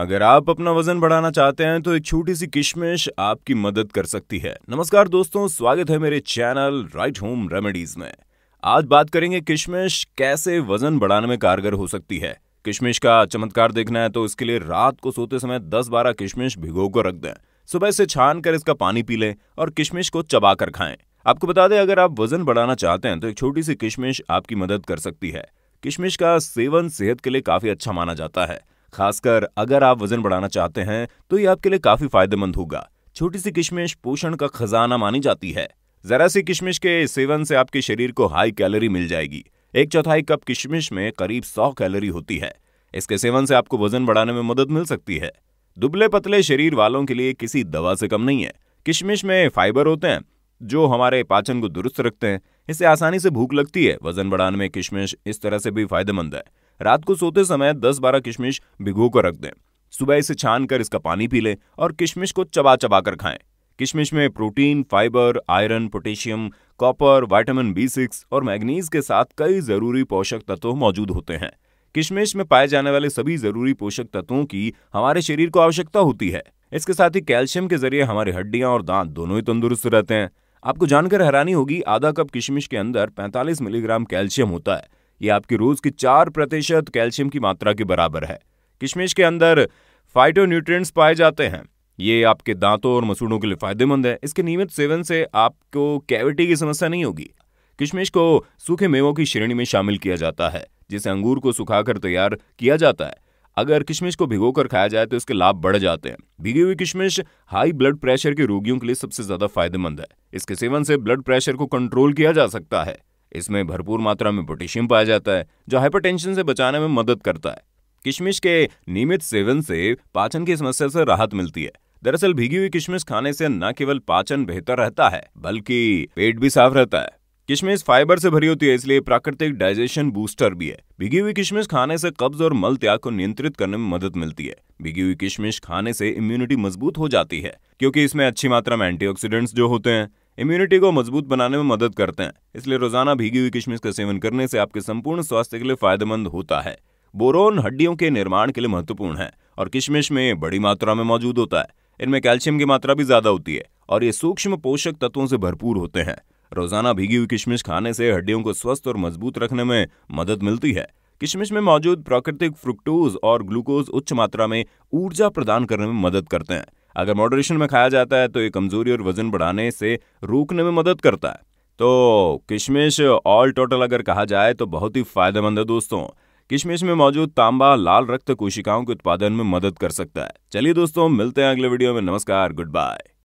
अगर आप अपना वजन बढ़ाना चाहते हैं तो एक छोटी सी किशमिश आपकी मदद कर सकती है नमस्कार दोस्तों स्वागत है मेरे चैनल राइट होम रेमेडीज में आज बात करेंगे किशमिश कैसे वजन बढ़ाने में कारगर हो सकती है किशमिश का चमत्कार देखना है तो इसके लिए रात को सोते समय 10 बारह किशमिश भिगो कर रख दें सुबह से छान कर इसका पानी पी लें और किशमिश को चबा कर खाएं आपको बता दें अगर आप वजन बढ़ाना चाहते हैं तो एक छोटी सी किशमिश आपकी मदद कर सकती है किशमिश का सेवन सेहत के लिए काफी अच्छा माना जाता है खासकर अगर आप वजन बढ़ाना चाहते हैं तो ये आपके लिए काफी फायदेमंद होगा छोटी सी किशमिश पोषण का खजाना मानी जाती है जरा सी किशमिश के सेवन से आपके शरीर को हाई कैलोरी मिल जाएगी एक चौथाई कप किशमिश में करीब सौ कैलोरी होती है इसके सेवन से आपको वजन बढ़ाने में मदद मिल सकती है दुबले पतले शरीर वालों के लिए किसी दवा से कम नहीं है किशमिश में फाइबर होते हैं जो हमारे पाचन को दुरुस्त रखते हैं इससे आसानी से भूख लगती है वजन बढ़ाने में किशमिश इस तरह से भी फायदेमंद है रात को सोते समय 10-12 किशमिश भिगो कर रख दें सुबह इसे छान कर इसका पानी पी लें और किशमिश को चबा चबा कर खाएं किशमिश में protein fibre iron potassium copper vitamin B six और मैग्नीज के साथ कई जरूरी पोषक तत्व मौजूद होते हैं किशमिश में पाए जाने वाले सभी जरूरी पोषक तत्वों की हमारे शरीर को आवश्यकता होती है इसके साथ ही कैल्शियम के जरिए हमारी हड्डियां और दांत दोनों ही तंदुरुस्त रहते हैं आपको जानकर हैरानी होगी आधा कप किशमिश के अंदर 45 मिलीग्राम कैल्शियम होता है ये आपके रोज की चार प्रतिशत कैल्शियम की मात्रा के बराबर है किशमिश के अंदर फाइटोन्यूट्रिएंट्स पाए जाते हैं ये आपके दांतों और मसूड़ों के लिए फायदेमंद है इसके नियमित सेवन से आपको कैविटी की समस्या नहीं होगी किशमिश को सूखे मेवों की श्रेणी में शामिल किया जाता है जिसे अंगूर को सुखाकर तैयार किया जाता है अगर किशमिश को भिगोकर खाया जाए तो इसके लाभ बढ़ जाते हैं भिगी हुई किशमिश हाई ब्लड प्रेशर के रोगियों के लिए सबसे ज्यादा फायदेमंद है इसके सेवन से ब्लड प्रेशर को कंट्रोल किया जा सकता है इसमें भरपूर मात्रा में पोटेशियम पाया जाता है जो हाइपरटेंशन से बचाने में मदद करता है किशमिश के नियमित सेवन से पाचन की समस्या से राहत मिलती है दरअसल भीगी हुई किशमिश खाने से न केवल पाचन बेहतर रहता है बल्कि पेट भी साफ रहता है किशमिश फाइबर से भरी होती है इसलिए प्राकृतिक डाइजेशन बूस्टर भी है भिगी हुई किशमिश खाने से कब्ज और मल त्याग को नियंत्रित करने में मदद मिलती है भिगी हुई किशमिश खाने से इम्यूनिटी मजबूत हो जाती है क्योंकि इसमें अच्छी मात्रा में एंटीऑक्सीडेंट्स जो होते हैं इम्यूनिटी को मजबूत बनाने में मदद करते हैं इसलिए रोजाना भीगी हुई किशमिश का सेवन करने से आपके संपूर्ण स्वास्थ्य के लिए फायदेमंद होता है बोरोन हड्डियों के निर्माण के लिए महत्वपूर्ण है और किशमिश में बड़ी मात्रा में मौजूद होता है इनमें कैल्शियम की मात्रा भी ज्यादा होती है और ये सूक्ष्म पोषक तत्वों से भरपूर होते हैं रोजाना भीगी हुई किशमिश खाने से हड्डियों को स्वस्थ और मजबूत रखने में मदद मिलती है किशमिश में मौजूद प्राकृतिक फ्रुक्टोज और ग्लूकोज उच्च मात्रा में ऊर्जा प्रदान करने में मदद करते हैं अगर मॉडरेशन में खाया जाता है तो ये कमजोरी और वजन बढ़ाने से रोकने में मदद करता है तो किशमिश ऑल टोटल अगर कहा जाए तो बहुत ही फायदेमंद है दोस्तों किशमिश में मौजूद तांबा लाल रक्त कोशिकाओं के उत्पादन में मदद कर सकता है चलिए दोस्तों मिलते हैं अगले वीडियो में नमस्कार गुड बाय